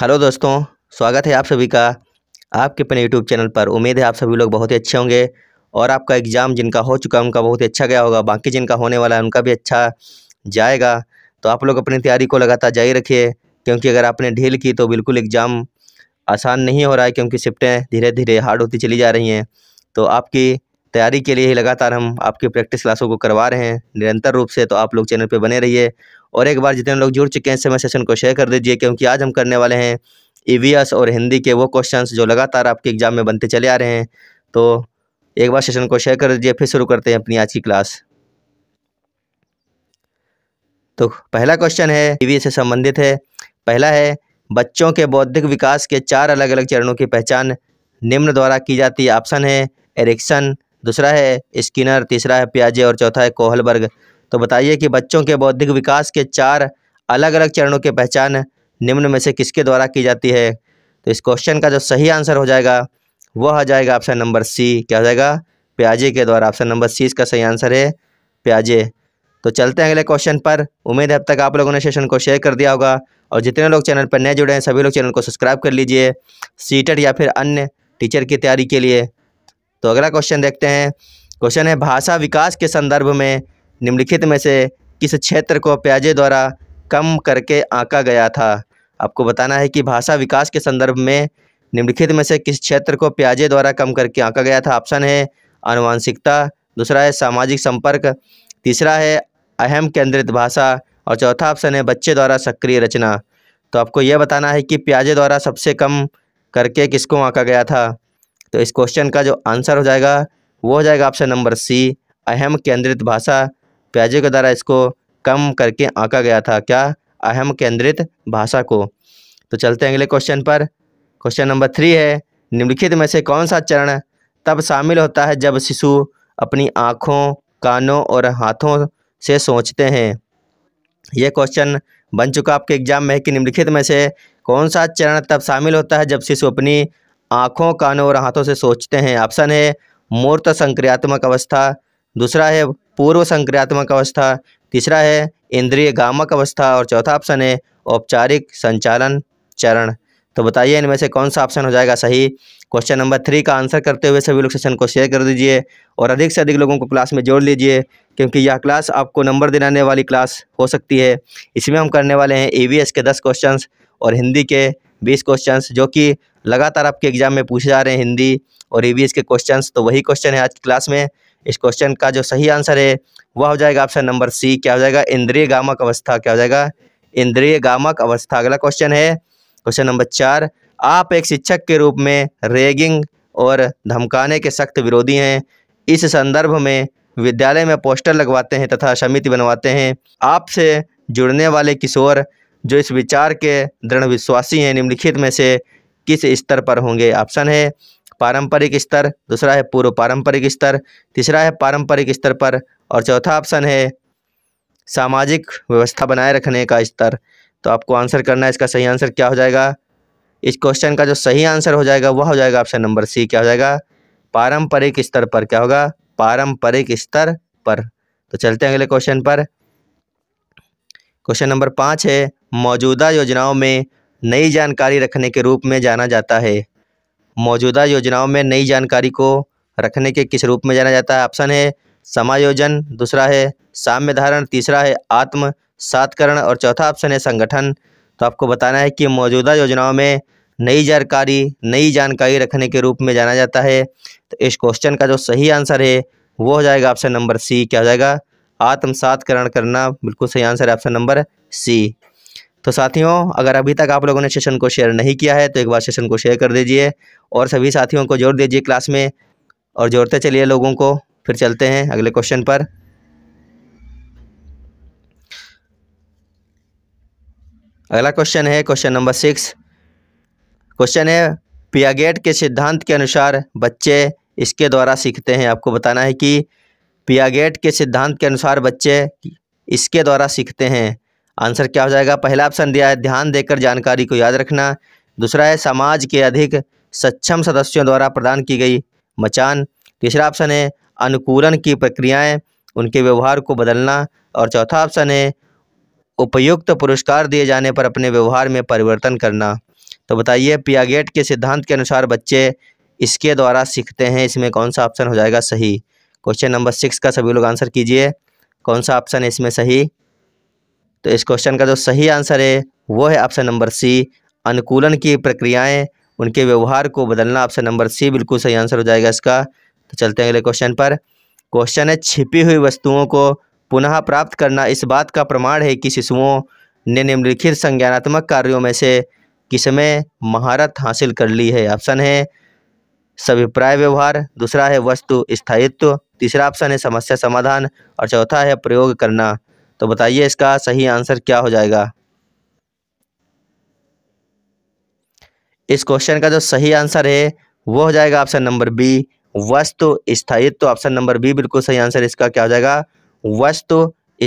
hello दोस्तों स्वागत है आप सभी का आपके अपने यूट्यूब चैनल पर उम्मीद है आप सभी लोग बहुत ही अच्छे होंगे और आपका एग्ज़ाम जिनका हो चुका है उनका बहुत ही अच्छा गया होगा बाकी जिनका होने वाला है उनका भी अच्छा जाएगा तो आप लोग अपनी तैयारी को लगातार जारी रखिए क्योंकि अगर आपने ढील की तो बिल्कुल एग्ज़ाम आसान नहीं हो रहा है क्योंकि शिफ्टें धीरे धीरे हार्ड होती चली जा रही हैं तो आपकी तैयारी के लिए ही लगातार हम आपकी प्रैक्टिस क्लासों को करवा रहे हैं निरंतर रूप से तो आप लोग चैनल पर बने रहिए और एक बार जितने लोग जुड़ चुके हैं समय सेशन को शेयर कर दीजिए क्योंकि आज हम करने वाले हैं ई e और हिंदी के वो क्वेश्चंस जो लगातार आपके एग्ज़ाम में बनते चले आ रहे हैं तो एक बार सेशन को शेयर कर दीजिए फिर शुरू करते हैं अपनी आज की क्लास तो पहला क्वेश्चन है ई e से संबंधित है पहला है बच्चों के बौद्धिक विकास के चार अलग अलग चरणों की पहचान निम्न द्वारा की जाती है ऑप्शन है एरिक्सन दूसरा है स्किनर तीसरा है प्याजे और चौथा है कोहलबर्ग तो बताइए कि बच्चों के बौद्धिक विकास के चार अलग अलग चरणों की पहचान निम्न में से किसके द्वारा की जाती है तो इस क्वेश्चन का जो सही आंसर हो जाएगा वह आ जाएगा ऑप्शन नंबर सी क्या हो जाएगा प्याजे के द्वारा ऑप्शन नंबर सी इसका सही आंसर है प्याजे तो चलते हैं अगले क्वेश्चन पर उम्मीद है अब तक आप लोगों ने सेशन को शेयर कर दिया होगा और जितने लोग चैनल पर नए जुड़े हैं सभी लोग चैनल को सब्सक्राइब कर लीजिए सीटेट या फिर अन्य टीचर की तैयारी के लिए तो अगला क्वेश्चन देखते हैं क्वेश्चन है भाषा विकास के संदर्भ में निम्नलिखित में से किस क्षेत्र को प्याजे द्वारा कम करके आंका गया था आपको बताना है कि भाषा विकास के संदर्भ में निम्नलिखित में से किस क्षेत्र को प्याजे द्वारा कम करके आंका गया था ऑप्शन है अनुवांशिकता दूसरा है सामाजिक संपर्क तीसरा है अहम केंद्रित भाषा और चौथा ऑप्शन है बच्चे द्वारा सक्रिय रचना तो आपको यह बताना है कि प्याजे द्वारा सबसे कम करके किसको आंका गया था तो इस क्वेश्चन का जो आंसर हो जाएगा वो हो जाएगा ऑप्शन नंबर सी अहम केंद्रित भाषा प्याजे के द्वारा इसको कम करके आंका गया था क्या अहम केंद्रित भाषा को तो चलते हैं अगले क्वेश्चन पर क्वेश्चन नंबर थ्री है निम्नलिखित में से कौन सा चरण तब शामिल होता है जब शिशु अपनी आँखों कानों और हाथों से सोचते हैं यह क्वेश्चन बन चुका आपके एग्जाम में है कि निम्नलिखित में से कौन सा चरण तब शामिल होता है जब शिशु अपनी आँखों कानों और हाथों से सोचते हैं ऑप्शन है मूर्त संक्रियात्मक अवस्था दूसरा है पूर्व संक्रियात्मक अवस्था तीसरा है इंद्रिय गामक अवस्था और चौथा ऑप्शन है औपचारिक संचालन चरण तो बताइए इनमें से कौन सा ऑप्शन हो जाएगा सही क्वेश्चन नंबर थ्री का आंसर करते हुए सभी लोग सेशन को शेयर कर दीजिए और अधिक से अधिक लोगों को क्लास में जोड़ लीजिए क्योंकि यह क्लास आपको नंबर दिलाने वाली क्लास हो सकती है इसमें हम करने वाले हैं ईवीएस के दस क्वेश्चन और हिंदी के बीस क्वेश्चन जो कि लगातार आपके एग्जाम में पूछे जा रहे हैं हिंदी और ईवीएस के क्वेश्चन तो वही क्वेश्चन है आज की क्लास में इस क्वेश्चन का जो सही आंसर है वह हो जाएगा ऑप्शन नंबर सी क्या हो जाएगा इंद्रिय गामक अवस्था क्या हो जाएगा इंद्रिय गामक अवस्था अगला क्वेश्चन है क्वेश्चन नंबर चार आप एक शिक्षक के रूप में रेगिंग और धमकाने के सख्त विरोधी हैं इस संदर्भ में विद्यालय में पोस्टर लगवाते हैं तथा समिति बनवाते हैं आपसे जुड़ने वाले किशोर जो इस विचार के दृढ़ विश्वासी हैं निम्नलिखित में से किस स्तर पर होंगे ऑप्शन है पारंपरिक स्तर दूसरा है पूर्व पारंपरिक स्तर तीसरा है पारंपरिक स्तर पर और चौथा ऑप्शन है सामाजिक व्यवस्था बनाए रखने का स्तर तो आपको आंसर करना है इसका सही आंसर क्या हो जाएगा इस क्वेश्चन का जो सही आंसर हो जाएगा वह हो जाएगा ऑप्शन नंबर सी क्या हो जाएगा पारंपरिक स्तर पर क्या होगा पारंपरिक स्तर पर तो चलते हैं अगले क्वेश्चन पर क्वेश्चन नंबर पाँच है मौजूदा योजनाओं में नई जानकारी रखने के रूप में जाना जाता है मौजूदा योजनाओं में नई जानकारी को रखने के किस रूप में जाना जाता है ऑप्शन है समायोजन दूसरा है साम्य धारण तीसरा है आत्म सातकरण और चौथा ऑप्शन है संगठन तो आपको बताना है कि मौजूदा योजनाओं में नई जानकारी नई जानकारी रखने के रूप में जाना जाता है तो इस क्वेश्चन का जो सही आंसर है वो हो जाएगा ऑप्शन नंबर सी क्या हो जाएगा आत्मसातकरण करना बिल्कुल सही आंसर है ऑप्शन नंबर सी तो साथियों अगर अभी तक आप लोगों ने सेशन को शेयर नहीं किया है तो एक बार सेशन को शेयर कर दीजिए और सभी साथियों को जोड़ दीजिए क्लास में और जोड़ते चलिए लोगों को फिर चलते हैं अगले क्वेश्चन पर अगला क्वेश्चन है क्वेश्चन नंबर सिक्स क्वेश्चन है पियागेट के सिद्धांत के अनुसार बच्चे इसके द्वारा सीखते हैं आपको बताना है कि पियागेट के सिद्धांत के अनुसार बच्चे इसके द्वारा सीखते हैं आंसर क्या हो जाएगा पहला ऑप्शन दिया है ध्यान देकर जानकारी को याद रखना दूसरा है समाज के अधिक सक्षम सदस्यों द्वारा प्रदान की गई मचान तीसरा ऑप्शन है अनुकूलन की प्रक्रियाएं उनके व्यवहार को बदलना और चौथा ऑप्शन है उपयुक्त पुरस्कार दिए जाने पर अपने व्यवहार में परिवर्तन करना तो बताइए पियागेट के सिद्धांत के अनुसार बच्चे इसके द्वारा सीखते हैं इसमें कौन सा ऑप्शन हो जाएगा सही क्वेश्चन नंबर सिक्स का सभी लोग आंसर कीजिए कौन सा ऑप्शन है इसमें सही तो इस क्वेश्चन का जो सही आंसर है वो है ऑप्शन नंबर सी अनुकूलन की प्रक्रियाएं उनके व्यवहार को बदलना ऑप्शन नंबर सी बिल्कुल सही आंसर हो जाएगा इसका तो चलते हैं अगले क्वेश्चन पर क्वेश्चन है छिपी हुई वस्तुओं को पुनः प्राप्त करना इस बात का प्रमाण है कि शिशुओं ने निम्नलिखित संज्ञानात्मक कार्यों में से किसमें महारत हासिल कर ली है ऑप्शन है सभिप्राय व्यवहार दूसरा है वस्तु स्थायित्व तीसरा ऑप्शन है समस्या समाधान और चौथा है प्रयोग करना तो बताइए इसका सही आंसर क्या हो जाएगा इस क्वेश्चन का जो सही आंसर है वो हो जाएगा ऑप्शन नंबर बी वस्तु स्थायित्व तो ऑप्शन नंबर बी बिल्कुल सही आंसर इसका क्या हो जाएगा वस्तु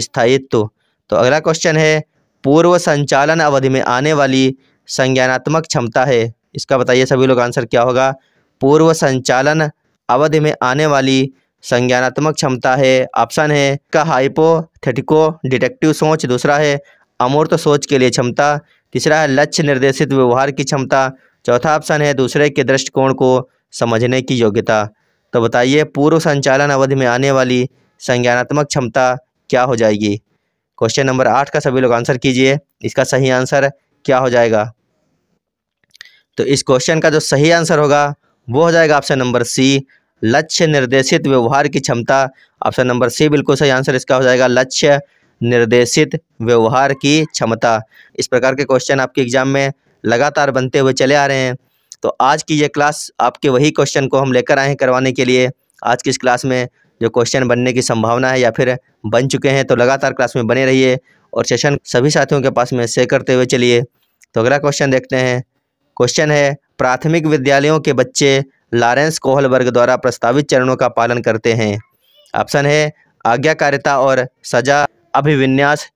स्थायित्व तो, तो अगला क्वेश्चन है पूर्व संचालन अवधि में आने वाली संज्ञानात्मक क्षमता है इसका बताइए सभी लोग आंसर क्या होगा पूर्व संचालन अवधि में आने वाली संज्ञानात्मक क्षमता है ऑप्शन है का हाइपोथेटिको डिटेक्टिव सोच दूसरा है अमूर्त सोच के लिए क्षमता तीसरा है लक्ष्य निर्देशित व्यवहार की क्षमता चौथा ऑप्शन है दूसरे के दृष्टिकोण को समझने की योग्यता तो बताइए पूर्व संचालन अवधि में आने वाली संज्ञानात्मक क्षमता क्या हो जाएगी क्वेश्चन नंबर आठ का सभी लोग आंसर कीजिए इसका सही आंसर क्या हो जाएगा तो इस क्वेश्चन का जो सही आंसर होगा वो हो जाएगा ऑप्शन नंबर सी लक्ष्य निर्देशित व्यवहार की क्षमता ऑप्शन नंबर सी बिल्कुल सही आंसर इसका हो जाएगा लक्ष्य निर्देशित व्यवहार की क्षमता इस प्रकार के क्वेश्चन आपके एग्जाम में लगातार बनते हुए चले आ रहे हैं तो आज की ये क्लास आपके वही क्वेश्चन को हम लेकर आए हैं करवाने के लिए आज की इस क्लास में जो क्वेश्चन बनने की संभावना है या फिर बन चुके हैं तो लगातार क्लास में बने रहिए और सेशन सभी साथियों के पास में शेयर करते हुए चलिए तो अगला क्वेश्चन देखते हैं क्वेश्चन है प्राथमिक विद्यालयों के बच्चे लॉरेंस कोहलबर्ग द्वारा प्रस्तावित चरणों का पालन करते हैं ऑप्शन है आज्ञाकारिता और सजा अभिविन्यास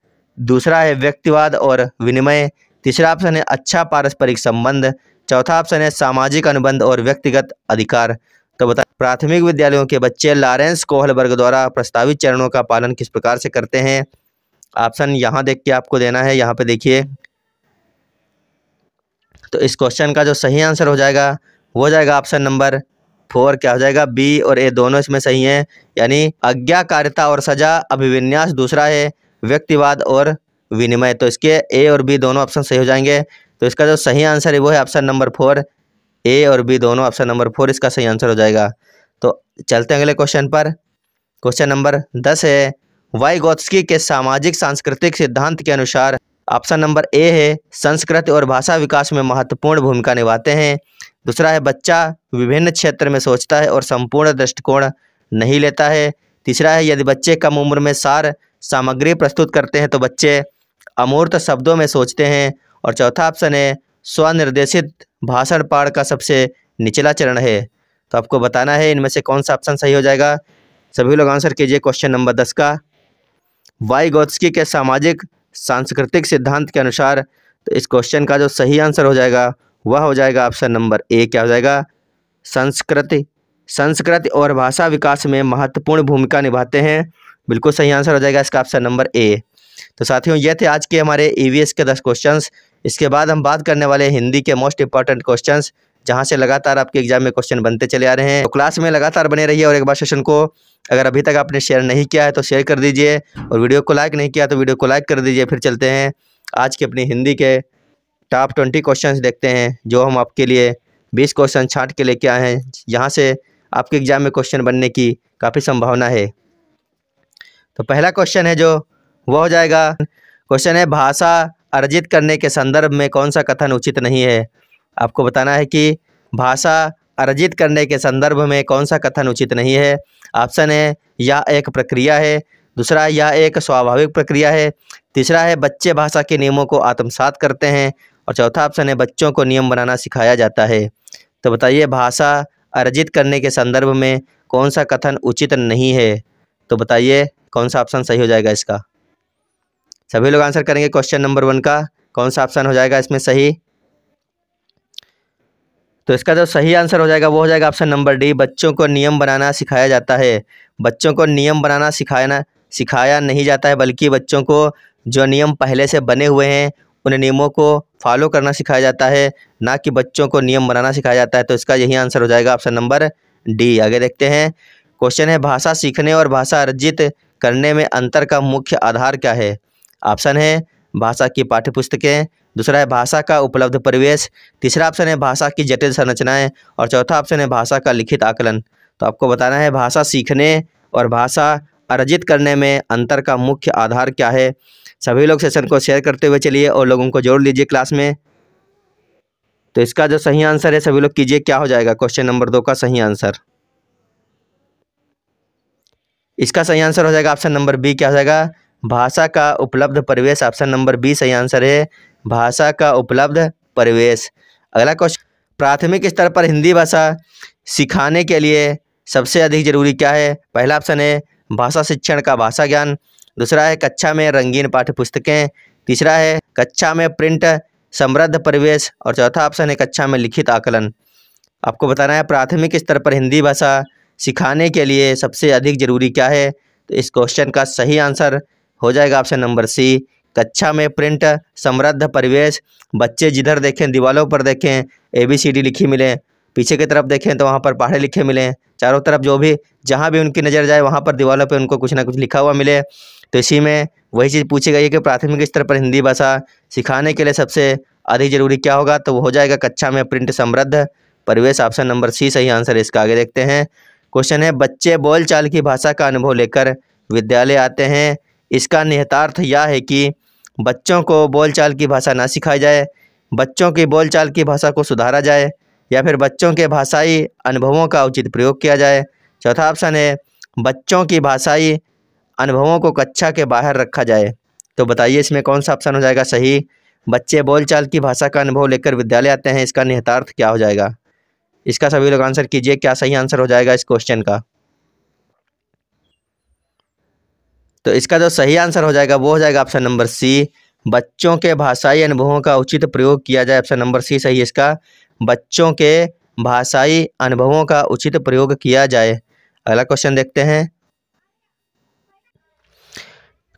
दूसरा है व्यक्तिवाद और विनिमय तीसरा ऑप्शन है अच्छा पारस्परिक संबंध चौथा ऑप्शन है सामाजिक अनुबंध और व्यक्तिगत अधिकार तो बता प्राथमिक विद्यालयों के बच्चे लॉरेंस कोहलबर्ग द्वारा प्रस्तावित चरणों का पालन किस प्रकार से करते हैं ऑप्शन यहाँ देख के आपको देना है यहाँ पे देखिए तो इस क्वेश्चन का जो सही आंसर हो जाएगा हो जाएगा ऑप्शन नंबर फोर क्या हो जाएगा बी और ए दोनों इसमें सही हैं यानी अज्ञाकारिता और सजा अभिविन्यास दूसरा है व्यक्तिवाद और विनिमय तो इसके ए और बी दोनों ऑप्शन सही हो जाएंगे तो इसका जो सही आंसर है वो है ऑप्शन नंबर फोर ए और बी दोनों ऑप्शन नंबर फोर इसका सही आंसर हो जाएगा तो चलते हैं अगले क्वेश्चन पर क्वेश्चन नंबर दस है वाई गोत्सकी के सामाजिक सांस्कृतिक सिद्धांत के अनुसार ऑप्शन नंबर ए है संस्कृति और भाषा विकास में महत्वपूर्ण भूमिका निभाते हैं दूसरा है बच्चा विभिन्न क्षेत्र में सोचता है और संपूर्ण दृष्टिकोण नहीं लेता है तीसरा है यदि बच्चे कम उम्र में सार सामग्री प्रस्तुत करते हैं तो बच्चे अमूर्त शब्दों में सोचते हैं और चौथा ऑप्शन है स्वनिर्देशित भाषण पाठ का सबसे निचला चरण है तो आपको बताना है इनमें से कौन सा ऑप्शन सही हो जाएगा सभी लोग आंसर कीजिए क्वेश्चन नंबर दस का वाई गोत्सकी के सामाजिक सांस्कृतिक सिद्धांत के अनुसार तो इस क्वेश्चन का जो सही आंसर हो जाएगा वह हो जाएगा ऑप्शन नंबर ए क्या हो जाएगा संस्कृति संस्कृति और भाषा विकास में महत्वपूर्ण भूमिका निभाते हैं बिल्कुल सही आंसर हो जाएगा इसका ऑप्शन नंबर ए तो साथियों ये थे आज के हमारे ई e के दस क्वेश्चन इसके बाद हम बात करने वाले हिंदी के मोस्ट इंपॉर्टेंट क्वेश्चन जहाँ से लगातार आपके एग्जाम में क्वेश्चन बनते चले आ रहे हैं तो क्लास में लगातार बने रहिए और एक बार सेशन को अगर अभी तक आपने शेयर नहीं किया है तो शेयर कर दीजिए और वीडियो को लाइक नहीं किया तो वीडियो को लाइक कर दीजिए फिर चलते हैं आज के अपनी हिंदी के टॉप ट्वेंटी क्वेश्चन देखते हैं जो हम आपके लिए बीस क्वेश्चन छाँट के लेके आए हैं यहाँ से आपके एग्ज़ाम में क्वेश्चन बनने की काफ़ी संभावना है तो पहला क्वेश्चन है जो वह हो जाएगा क्वेश्चन है भाषा अर्जित करने के संदर्भ में कौन सा कथन उचित नहीं है आपको बताना है कि भाषा अर्जित करने के संदर्भ में कौन सा कथन उचित नहीं है ऑप्शन है यह एक प्रक्रिया है दूसरा यह एक स्वाभाविक प्रक्रिया है तीसरा है बच्चे भाषा के नियमों को आत्मसात करते हैं और चौथा ऑप्शन है बच्चों को नियम बनाना सिखाया जाता है तो बताइए भाषा अर्जित करने के संदर्भ में कौन सा कथन उचित नहीं है तो बताइए कौन सा ऑप्शन सही हो जाएगा इसका सभी लोग आंसर करेंगे क्वेश्चन नंबर वन का कौन सा ऑप्शन हो जाएगा इसमें सही तो इसका जो सही आंसर हो जाएगा वो हो जाएगा ऑप्शन नंबर डी बच्चों को नियम बनाना सिखाया जाता है बच्चों को नियम बनाना सिखाना सिखाया नहीं जाता है बल्कि बच्चों को जो नियम पहले से बने हुए हैं उन नियमों को फॉलो करना सिखाया जाता है ना कि बच्चों को नियम बनाना सिखाया जाता है तो इसका यही आंसर हो जाएगा ऑप्शन नंबर डी आगे देखते हैं क्वेश्चन है भाषा सीखने और भाषा अर्जित करने में अंतर का मुख्य आधार क्या है ऑप्शन है भाषा की पाठ्यपुस्तकें दूसरा है भाषा का उपलब्ध परिवेश तीसरा ऑप्शन है भाषा की जटिल संरचनाएँ और चौथा ऑप्शन है भाषा का लिखित आकलन तो आपको बताना है भाषा सीखने और भाषा अर्जित करने में अंतर का मुख्य आधार क्या है सभी लोग सेशन को शेयर करते हुए चलिए और लोगों को जोड़ लीजिए क्लास में तो इसका जो सही आंसर है सभी लोग कीजिए क्या हो जाएगा क्वेश्चन नंबर दो का सही आंसर इसका सही आंसर हो जाएगा ऑप्शन नंबर बी क्या हो जाएगा भाषा का उपलब्ध परिवेश ऑप्शन नंबर बी सही आंसर है भाषा का उपलब्ध परिवेश अगला क्वेश्चन प्राथमिक स्तर पर हिंदी भाषा सिखाने के लिए सबसे अधिक जरूरी क्या है पहला ऑप्शन है भाषा शिक्षण का भाषा ज्ञान दूसरा है कक्षा में रंगीन पाठ्य पुस्तकें तीसरा है कक्षा में प्रिंट समृद्ध परिवेश और चौथा ऑप्शन है कक्षा में लिखित आकलन आपको बताना है प्राथमिक स्तर पर हिंदी भाषा सिखाने के लिए सबसे अधिक जरूरी क्या है तो इस क्वेश्चन का सही आंसर हो जाएगा ऑप्शन नंबर सी कक्षा में प्रिंट समृद्ध परिवेश बच्चे जिधर देखें दीवालों पर देखें ए बी सी डी लिखी मिले पीछे की तरफ देखें तो वहाँ पर पढ़े लिखे मिले हैं चारों तरफ जो भी जहाँ भी उनकी नज़र जाए वहाँ पर दीवारों पर उनको कुछ ना कुछ लिखा हुआ मिले तो इसी में वही चीज़ पूछी गई है कि प्राथमिक स्तर पर हिंदी भाषा सिखाने के लिए सबसे अधिक जरूरी क्या होगा तो वो हो जाएगा कक्षा में प्रिंट समृद्ध परिवेश ऑप्शन नंबर सी सही आंसर इसका आगे देखते हैं क्वेश्चन है बच्चे बोलचाल की भाषा का अनुभव लेकर विद्यालय आते हैं इसका निहितार्थ यह है कि बच्चों को बोलचाल की भाषा ना सिखाई जाए बच्चों की बोलचाल की भाषा को सुधारा जाए या फिर बच्चों के भाषाई अनुभवों का उचित प्रयोग किया जाए चौथा ऑप्शन है बच्चों की भाषाई अनुभवों को कक्षा के बाहर रखा जाए तो बताइए इसमें कौन सा ऑप्शन हो जाएगा सही बच्चे बोलचाल की भाषा का अनुभव लेकर विद्यालय आते हैं इसका निहितार्थ क्या हो जाएगा इसका सभी लोग आंसर कीजिए क्या सही आंसर हो जाएगा इस क्वेश्चन का तो इसका जो सही आंसर हो जाएगा वो हो जाएगा ऑप्शन नंबर सी बच्चों के भाषाई अनुभवों का उचित प्रयोग किया जाए ऑप्शन नंबर सी सही इसका बच्चों के भाषाई अनुभवों का उचित प्रयोग किया जाए अगला क्वेश्चन देखते हैं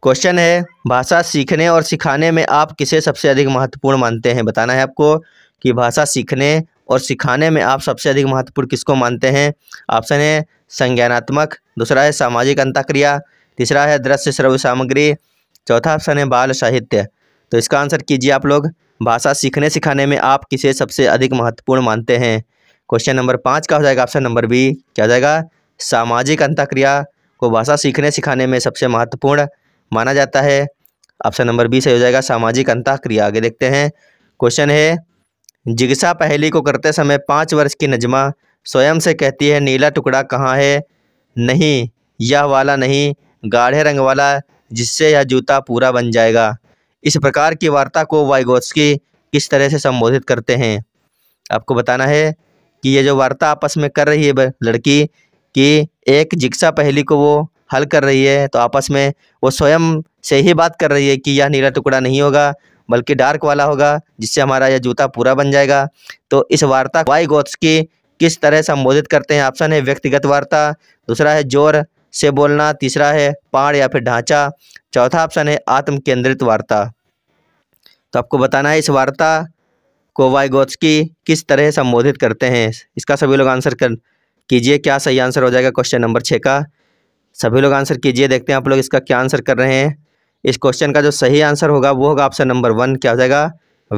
क्वेश्चन है भाषा सीखने और सिखाने में आप किसे सबसे अधिक महत्वपूर्ण मानते हैं बताना है आपको कि भाषा सीखने और सिखाने में आप सबसे अधिक महत्वपूर्ण किसको मानते हैं ऑप्शन है संज्ञानात्मक दूसरा है सामाजिक अंतक्रिया तीसरा है दृश्य श्रव्य सामग्री चौथा ऑप्शन है बाल साहित्य तो इसका आंसर कीजिए आप लोग भाषा सीखने सिखाने में आप किसे सबसे अधिक महत्वपूर्ण मानते हैं क्वेश्चन नंबर पाँच का हो जाएगा ऑप्शन नंबर बी क्या हो जाएगा सामाजिक अंतक्रिया को भाषा सीखने सिखाने में सबसे महत्वपूर्ण माना जाता है ऑप्शन नंबर बी सही हो जाएगा सामाजिक अंतक्रिया आगे देखते हैं क्वेश्चन है जिज्ञासा पहली को करते समय पाँच वर्ष की नजमा स्वयं से कहती है नीला टुकड़ा कहाँ है नहीं यह वाला नहीं गाढ़े रंग वाला जिससे यह जूता पूरा बन जाएगा इस प्रकार की वार्ता को वाइगोत्स्की किस तरह से संबोधित करते हैं आपको बताना है कि ये जो वार्ता आपस में कर रही है लड़की कि एक जिक्सा पहली को वो हल कर रही है तो आपस में वो स्वयं से ही बात कर रही है कि यह नीला टुकड़ा नहीं होगा बल्कि डार्क वाला होगा जिससे हमारा यह जूता पूरा बन जाएगा तो इस वार्ता वाई गोत्स की किस तरह संबोधित करते हैं ऑप्शन है व्यक्तिगत वार्ता दूसरा है जोर से बोलना तीसरा है पहाड़ या फिर ढांचा चौथा ऑप्शन है आत्म केंद्रित वार्ता तो आपको बताना है इस वार्ता को वाइगोत्सकी किस तरह संबोधित करते हैं इसका सभी लोग आंसर कर कीजिए क्या सही आंसर हो जाएगा क्वेश्चन नंबर छः का सभी लोग आंसर कीजिए देखते हैं आप लोग इसका क्या आंसर कर रहे हैं इस क्वेश्चन का जो सही आंसर होगा वो होगा ऑप्शन नंबर वन क्या हो जाएगा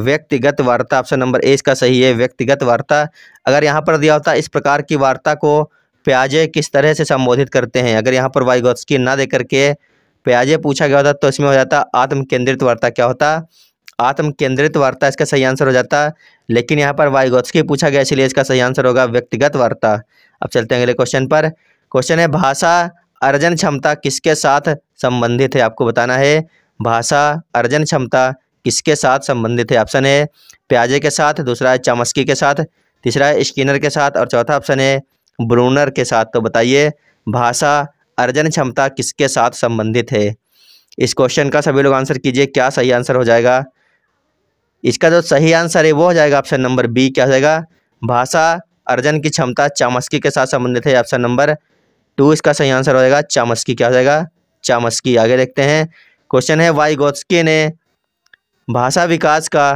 व्यक्तिगत वार्ता ऑप्शन नंबर ए इसका सही है व्यक्तिगत वार्ता अगर यहाँ पर दिया होता इस प्रकार की वार्ता को प्याजे किस तरह से संबोधित करते हैं अगर यहाँ पर वाइगोत्सकी ना दे करके पियाजे पूछा गया होता तो इसमें हो जाता आत्म केंद्रित वार्ता क्या होता आत्म केंद्रित वार्ता इसका सही आंसर हो जाता लेकिन यहाँ पर वाइगोत्सकी पूछा गया इसलिए इसका सही आंसर होगा व्यक्तिगत वार्ता अब चलते हैं अगले क्वेश्चन पर क्वेश्चन है भाषा अर्जन क्षमता किसके साथ संबंधित है आपको बताना है भाषा अर्जन क्षमता किसके साथ संबंधित है ऑप्शन है प्याजे के साथ दूसरा है चमस्की के साथ तीसरा है स्किनर के साथ और चौथा ऑप्शन है ब्रूनर के साथ तो बताइए भाषा अर्जन क्षमता किसके साथ संबंधित है इस क्वेश्चन का सभी लोग आंसर कीजिए क्या सही आंसर हो जाएगा इसका जो सही आंसर है वो हो जाएगा ऑप्शन नंबर बी क्या हो जाएगा भाषा अर्जन की क्षमता चामस्की के साथ संबंधित है ऑप्शन नंबर टू इसका सही आंसर हो जाएगा चामस्की क्या हो जाएगा चामस्की आगे देखते हैं क्वेश्चन है वाई गोत्सकी ने भाषा विकास का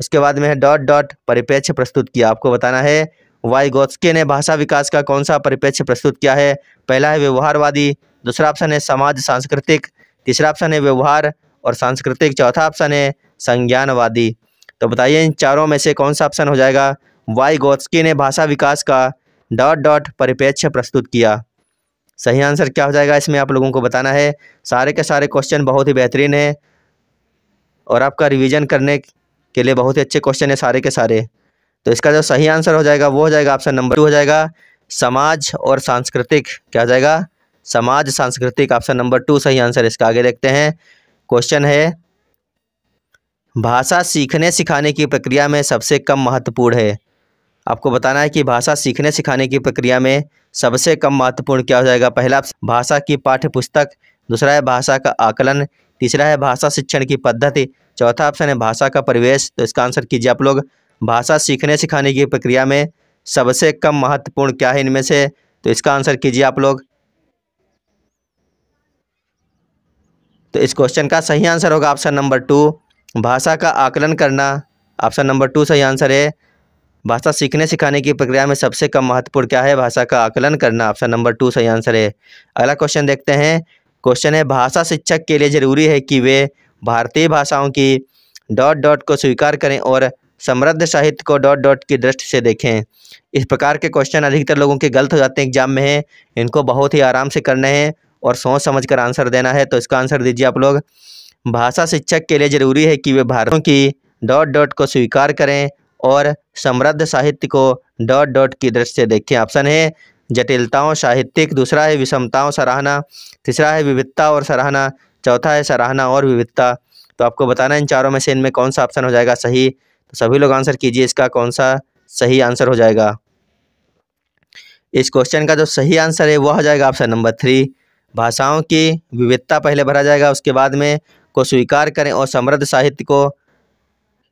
उसके बाद में है डॉट डॉट परिप्रेक्ष्य प्रस्तुत किया आपको बताना है वाई गोत्स्के ने भाषा विकास का कौन सा परिप्रेक्ष्य प्रस्तुत किया है पहला है व्यवहारवादी दूसरा ऑप्शन है समाज सांस्कृतिक तीसरा ऑप्शन है व्यवहार और सांस्कृतिक चौथा ऑप्शन है संज्ञानवादी तो बताइए इन चारों में से कौन सा ऑप्शन हो जाएगा वाई गोत्सके ने भाषा विकास का डॉट डॉट परिप्रेक्ष्य प्रस्तुत किया सही आंसर क्या हो जाएगा इसमें आप लोगों को बताना है सारे के सारे क्वेश्चन बहुत ही बेहतरीन है और आपका रिवीजन करने के लिए बहुत ही अच्छे क्वेश्चन है सारे के सारे तो इसका जो सही आंसर हो जाएगा वो हो जाएगा ऑप्शन नंबर टू हो जाएगा समाज और सांस्कृतिक क्या हो जाएगा समाज सांस्कृतिक ऑप्शन नंबर टू सही आंसर इसका आगे देखते हैं क्वेश्चन है भाषा सीखने सिखाने की प्रक्रिया में सबसे कम महत्वपूर्ण है आपको बताना है कि भाषा सीखने सिखाने की प्रक्रिया में सबसे कम महत्वपूर्ण क्या हो जाएगा पहला भाषा की पाठ्य पुस्तक दूसरा है भाषा का आकलन तीसरा है भाषा शिक्षण की पद्धति चौथा ऑप्शन है भाषा का परिवेश तो इसका आंसर कीजिए आप लोग भाषा सीखने सिखाने की प्रक्रिया में सबसे कम महत्वपूर्ण क्या है इनमें से तो इसका आंसर कीजिए आप लोग तो इस क्वेश्चन का सही आंसर होगा ऑप्शन नंबर टू भाषा का आकलन करना ऑप्शन नंबर टू सही आंसर है भाषा सीखने सिखाने की प्रक्रिया में सबसे कम महत्वपूर्ण क्या है भाषा का आकलन करना ऑप्शन नंबर टू सही आंसर है अगला क्वेश्चन देखते हैं क्वेश्चन है भाषा शिक्षक के लिए ज़रूरी है कि वे भारतीय भाषाओं की डॉट डॉट को स्वीकार करें और समृद्ध साहित्य को डॉट डॉट की दृष्टि से देखें इस प्रकार के क्वेश्चन अधिकतर लोगों के गलत हो जाते हैं एग्जाम में हैं इनको बहुत ही आराम से करने हैं और सोच समझ कर आंसर देना है तो इसका आंसर दीजिए आप लोग भाषा शिक्षक के लिए ज़रूरी है कि वे भारतों की डॉट डॉट को स्वीकार करें और समृद्ध साहित्य को डॉट डॉट की दृष्टि से देखें ऑप्शन है जटिलताओं साहित्यिक दूसरा है विषमताओं सराहना तीसरा है विविधता और सराहना चौथा है सराहना और विविधता तो आपको बताना इन चारों में से इनमें कौन सा ऑप्शन हो जाएगा सही तो सभी लोग आंसर कीजिए इसका कौन सा सही आंसर हो जाएगा इस क्वेश्चन का जो सही आंसर है वह हो जाएगा ऑप्शन नंबर थ्री भाषाओं की विविधता पहले भरा जाएगा उसके बाद में को स्वीकार करें और समृद्ध साहित्य को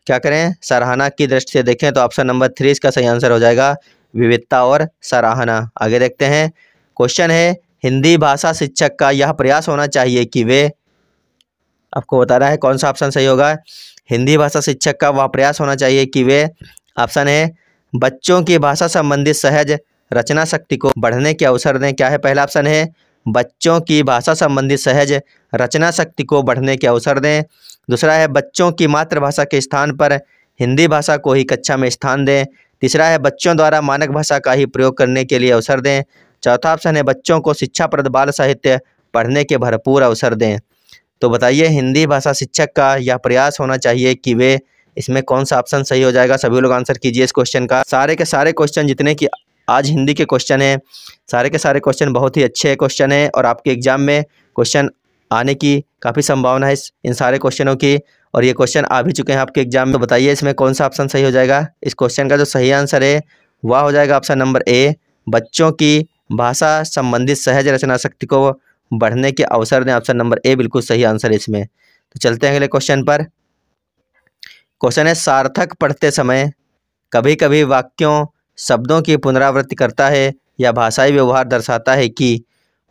क्या करें सराहना की दृष्टि से देखें तो ऑप्शन नंबर थ्री इसका सही आंसर हो जाएगा विविधता और सराहना आगे देखते हैं क्वेश्चन है हिंदी भाषा शिक्षक का यह प्रयास होना चाहिए कि वे आपको बता रहा है कौन सा ऑप्शन सही होगा हिंदी भाषा शिक्षक का वह प्रयास होना चाहिए कि वे ऑप्शन है बच्चों की भाषा संबंधी सहज रचना शक्ति को बढ़ने के अवसर दें क्या है पहला ऑप्शन है बच्चों की भाषा संबंधी सहज रचना शक्ति को बढ़ने के अवसर दें दूसरा है बच्चों की मातृभाषा के स्थान पर हिंदी भाषा को ही कक्षा में स्थान दें तीसरा है बच्चों द्वारा मानक भाषा का ही प्रयोग करने के लिए अवसर दें चौथा ऑप्शन है बच्चों को शिक्षाप्रद बाल साहित्य पढ़ने के भरपूर अवसर दें तो बताइए हिंदी भाषा शिक्षक का यह प्रयास होना चाहिए कि वे इसमें कौन सा ऑप्शन सही हो जाएगा सभी लोग आंसर कीजिए इस क्वेश्चन का सारे के सारे क्वेश्चन जितने कि आज हिंदी के क्वेश्चन हैं सारे के सारे क्वेश्चन बहुत ही अच्छे क्वेश्चन हैं और आपके एग्जाम में क्वेश्चन आने की काफ़ी संभावना है इन सारे क्वेश्चनों की और ये क्वेश्चन आ भी चुके हैं आपके एग्जाम में बताइए इसमें कौन सा ऑप्शन सही हो जाएगा इस क्वेश्चन का जो सही आंसर है वह हो जाएगा ऑप्शन नंबर ए बच्चों की भाषा संबंधित सहज रचना शक्ति को बढ़ने के अवसर दें ऑप्शन नंबर ए बिल्कुल सही आंसर है इसमें तो चलते हैं अगले क्वेश्चन पर क्वेश्चन है सार्थक पढ़ते समय कभी कभी वाक्यों शब्दों की पुनरावृत्ति करता है या भाषाई व्यवहार दर्शाता है कि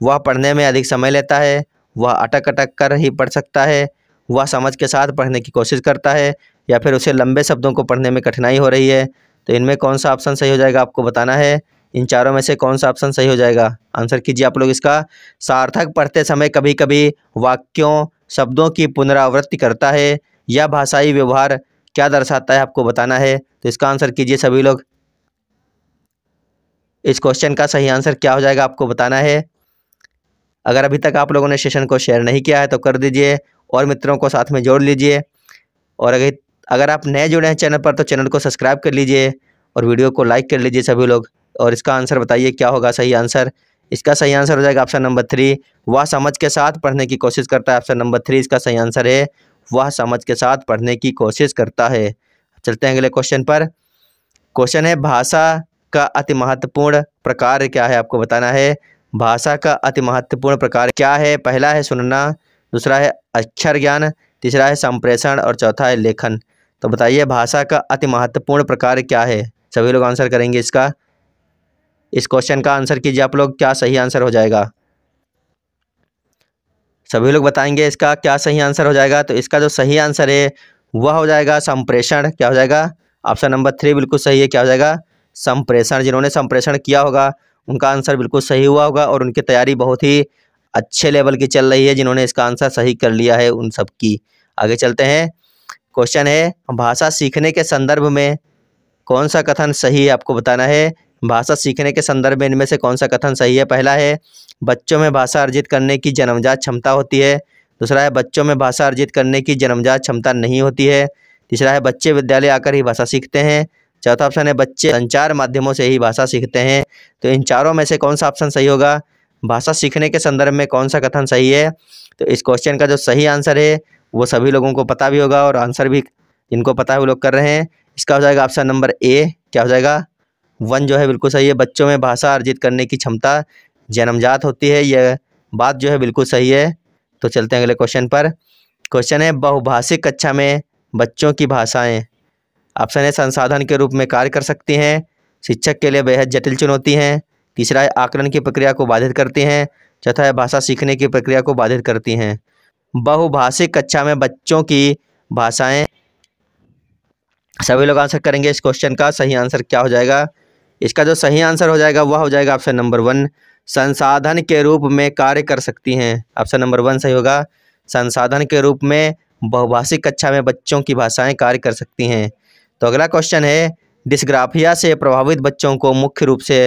वह पढ़ने में अधिक समय लेता है वह अटक अटक कर ही पढ़ सकता है वह समझ के साथ पढ़ने की कोशिश करता है या फिर उसे लंबे शब्दों को पढ़ने में कठिनाई हो रही है तो इनमें कौन सा ऑप्शन सही हो जाएगा आपको बताना है इन चारों में से कौन सा ऑप्शन सही हो जाएगा आंसर कीजिए आप लोग इसका सार्थक पढ़ते समय कभी कभी वाक्यों शब्दों की पुनरावृत्ति करता है या भाषाई व्यवहार क्या दर्शाता है आपको बताना है तो इसका आंसर कीजिए सभी लोग इस क्वेश्चन का सही आंसर क्या हो जाएगा आपको बताना है अगर अभी तक आप लोगों ने सेशन को शेयर नहीं किया है तो कर दीजिए और मित्रों को साथ में जोड़ लीजिए और अगर अगर आप नए जुड़े हैं चैनल पर तो चैनल को सब्सक्राइब कर लीजिए और वीडियो को लाइक कर लीजिए सभी लोग और इसका आंसर बताइए क्या होगा सही आंसर इसका सही आंसर हो जाएगा ऑप्शन नंबर थ्री वह समझ के साथ पढ़ने की कोशिश करता है ऑप्शन नंबर थ्री इसका सही आंसर है वह समझ के साथ पढ़ने की कोशिश करता है चलते हैं अगले क्वेश्चन पर क्वेश्चन है भाषा का अति महत्वपूर्ण प्रकार क्या है आपको बताना है भाषा का अति महत्वपूर्ण प्रकार क्या है पहला है सुनना दूसरा है अक्षर ज्ञान तीसरा है संप्रेषण और चौथा है लेखन तो बताइए भाषा का अति महत्वपूर्ण प्रकार क्या है सभी लोग आंसर करेंगे इसका इस क्वेश्चन का आंसर कीजिए आप लोग क्या सही आंसर हो जाएगा सभी लोग बताएंगे इसका क्या सही आंसर हो जाएगा तो इसका जो सही आंसर है वह हो जाएगा संप्रेषण क्या हो जाएगा ऑप्शन नंबर थ्री बिल्कुल सही है क्या हो जाएगा संप्रेषण जिन्होंने संप्रेषण किया होगा उनका आंसर बिल्कुल सही हुआ होगा और उनकी तैयारी बहुत ही अच्छे लेवल की चल रही है जिन्होंने इसका आंसर सही कर लिया है उन सब की आगे चलते हैं क्वेश्चन है भाषा सीखने के संदर्भ में कौन सा कथन सही है आपको बताना है भाषा सीखने के संदर्भ में इनमें से कौन सा कथन सही है पहला है बच्चों में भाषा अर्जित करने की जन्मजात क्षमता होती है दूसरा है बच्चों में भाषा अर्जित करने की जन्मजात क्षमता नहीं होती है तीसरा है बच्चे विद्यालय आकर ही भाषा सीखते हैं चौथा ऑप्शन है बच्चे संचार माध्यमों से ही भाषा सीखते हैं तो इन चारों में से कौन सा ऑप्शन सही होगा भाषा सीखने के संदर्भ में कौन सा कथन सही है तो इस क्वेश्चन का जो सही आंसर है वो सभी लोगों को पता भी होगा और आंसर भी जिनको पता है वो लोग कर रहे हैं इसका हो जाएगा ऑप्शन नंबर ए क्या हो जाएगा वन जो है बिल्कुल सही है बच्चों में भाषा अर्जित करने की क्षमता जन्मजात होती है यह बात जो है बिल्कुल सही है तो चलते हैं अगले क्वेश्चन पर क्वेश्चन है बहुभाषिक कक्षा में बच्चों की भाषाएं ऑप्शन है संसाधन के रूप में कार्य कर सकती हैं शिक्षक के लिए बेहद जटिल चुनौती हैं तीसरा है आकलन की प्रक्रिया को बाधित करती हैं चौथा है भाषा सीखने की प्रक्रिया को बाधित करती हैं बहुभाषिक कक्षा में बच्चों की भाषाएं सभी लोग आंसर करेंगे इस क्वेश्चन का सही आंसर क्या हो जाएगा इसका जो सही आंसर हो जाएगा वह हो जाएगा ऑप्शन नंबर वन संसाधन के रूप में कार्य कर सकती हैं ऑप्शन नंबर वन सही होगा संसाधन के रूप में बहुभाषिक कक्षा में बच्चों की भाषाएं कार्य कर सकती हैं तो अगला क्वेश्चन है डिस्ग्राफिया से प्रभावित बच्चों को मुख्य रूप से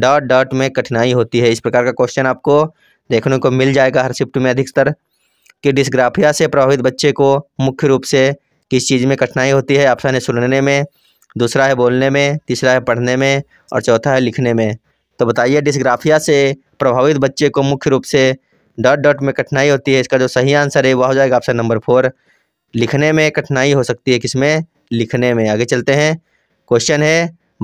डॉट डॉट में कठिनाई होती है इस प्रकार का क्वेश्चन आपको देखने को मिल जाएगा हर शिफ्ट में अधिकतर कि डिस्ग्राफिया से प्रभावित बच्चे को मुख्य रूप से किस चीज़ में कठिनाई होती है ऑप्शन है सुनने में दूसरा है बोलने में तीसरा है पढ़ने में और चौथा है लिखने में तो बताइए डिस्ग्राफिया से प्रभावित बच्चे को मुख्य रूप से डॉट डॉट में कठिनाई होती है इसका जो सही आंसर है वह हो जाएगा ऑप्शन नंबर फोर लिखने में कठिनाई हो सकती है किसमें लिखने में आगे चलते हैं क्वेश्चन है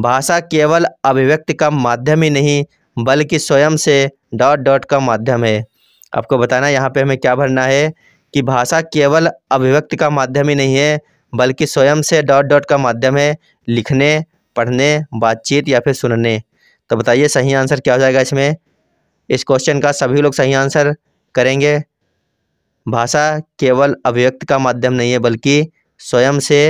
भाषा केवल अभिव्यक्ति का माध्यम ही नहीं बल्कि स्वयं से डॉट डॉट का माध्यम है आपको बताना यहाँ पे हमें क्या भरना है कि भाषा केवल अभिव्यक्ति का माध्यम ही नहीं है बल्कि स्वयं से डॉट डॉट का माध्यम है लिखने पढ़ने बातचीत या फिर सुनने तो बताइए सही आंसर क्या हो जाएगा इसमें इस क्वेश्चन का सभी लोग सही आंसर करेंगे भाषा केवल अभिव्यक्त का माध्यम नहीं है बल्कि स्वयं से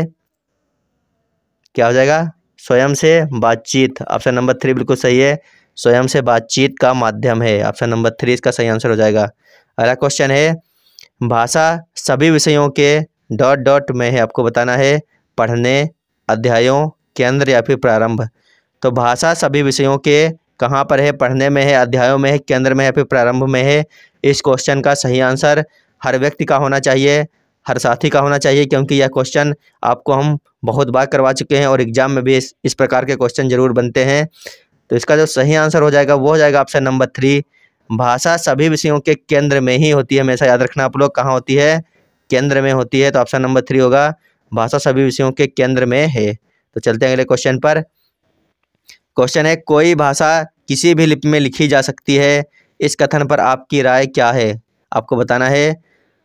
क्या हो जाएगा स्वयं से बातचीत ऑप्शन नंबर थ्री बिल्कुल सही है स्वयं से बातचीत का माध्यम है ऑप्शन नंबर थ्री इसका सही आंसर हो जाएगा अगला क्वेश्चन है भाषा सभी विषयों के डॉट डॉट में है आपको बताना है पढ़ने अध्यायों केंद्र या फिर प्रारंभ तो भाषा सभी विषयों के कहाँ पर है पढ़ने में है अध्यायों में है केंद्र में है फिर प्रारंभ में है इस क्वेश्चन का सही आंसर हर व्यक्ति का होना चाहिए हर साथी का होना चाहिए क्योंकि यह क्वेश्चन आपको हम बहुत बार करवा चुके हैं और एग्जाम में भी इस इस प्रकार के क्वेश्चन जरूर बनते हैं तो इसका जो सही आंसर हो जाएगा वो हो जाएगा ऑप्शन नंबर थ्री भाषा सभी विषयों के केंद्र में ही होती है हमेशा याद रखना आप लोग कहाँ होती है केंद्र में होती है तो ऑप्शन नंबर थ्री होगा भाषा सभी विषयों के केंद्र में है तो चलते हैं अगले क्वेश्चन पर क्वेश्चन है कोई भाषा किसी भी लिपि में लिखी जा सकती है इस कथन पर आपकी राय क्या है आपको बताना है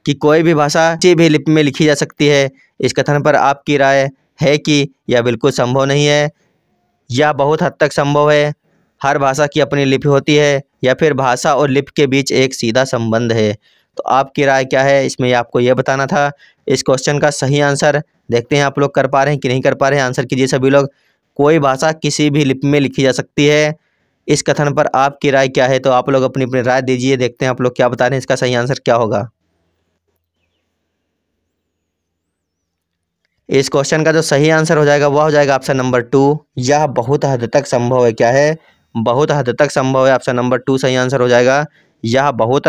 कि कोई भी भाषा किसी भी लिपि में लिखी जा सकती है इस कथन पर आपकी राय है कि यह बिल्कुल संभव नहीं है यह बहुत हद तक संभव है हर भाषा की अपनी लिपि होती है या फिर भाषा और लिपि के बीच एक सीधा संबंध है तो आपकी राय क्या है इसमें आपको यह बताना था इस क्वेश्चन का सही आंसर देखते हैं आप लोग कर पा रहे हैं कि नहीं कर पा रहे हैं आंसर कीजिए सभी लोग कोई भाषा किसी भी लिपि में लिखी जा सकती है इस कथन पर आपकी राय क्या है तो आप लोग अपनी अपनी राय दीजिए देखते हैं आप लोग क्या बता रहे हैं इसका सही आंसर क्या होगा इस क्वेश्चन का जो सही आंसर हो जाएगा वह हो जाएगा ऑप्शन नंबर टू यह बहुत हद तक संभव है क्या है बहुत हद तक संभव है ऑप्शन नंबर टू सही आंसर हो जाएगा यह बहुत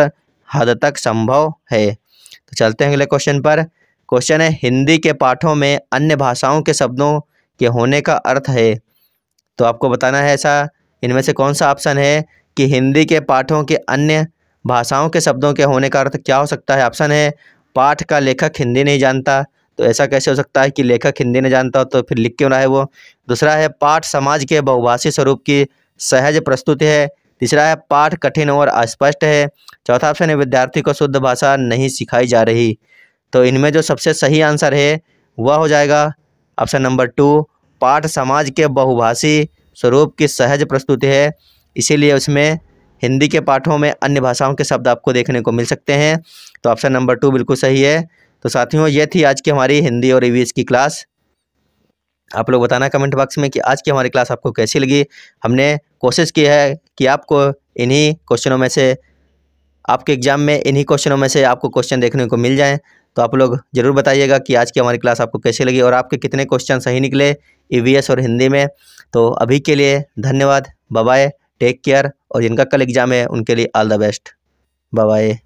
हद तक संभव है तो चलते हैं अगले क्वेश्चन पर क्वेश्चन है हिंदी के पाठों में अन्य भाषाओं के शब्दों के होने का अर्थ है तो आपको बताना है ऐसा इनमें से कौन सा ऑप्शन है कि हिंदी के पाठों के अन्य भाषाओं के शब्दों के होने का अर्थ क्या हो सकता है ऑप्शन है पाठ का लेखक हिंदी नहीं जानता तो ऐसा कैसे हो सकता है कि लेखक हिंदी नहीं जानता हो तो फिर लिख क्यों रहा है वो दूसरा है पाठ समाज के बहुभाषी स्वरूप की सहज प्रस्तुति है तीसरा है पाठ कठिन और अस्पष्ट है चौथा ऑप्शन है विद्यार्थी को शुद्ध भाषा नहीं सिखाई जा रही तो इनमें जो सबसे सही आंसर है वह हो जाएगा ऑप्शन नंबर टू पाठ समाज के बहुभाषी स्वरूप की सहज प्रस्तुति है इसीलिए उसमें हिंदी के पाठों में अन्य भाषाओं के शब्द आपको देखने को मिल सकते हैं तो ऑप्शन नंबर टू बिल्कुल सही है तो साथियों ये थी आज की हमारी हिंदी और ई की क्लास आप लोग बताना कमेंट बॉक्स में कि आज की हमारी क्लास आपको कैसी लगी हमने कोशिश की है कि आपको इन्हीं क्वेश्चनों में से आपके एग्ज़ाम में इन्हीं क्वेश्चनों में से आपको क्वेश्चन देखने को मिल जाएँ तो आप लोग ज़रूर बताइएगा कि आज की हमारी क्लास आपको कैसी लगी और आपके कितने क्वेश्चन सही निकले ई e और हिंदी में तो अभी के लिए धन्यवाद बाय टेक केयर और जिनका कल एग्ज़ाम है उनके लिए ऑल द बेस्ट बाय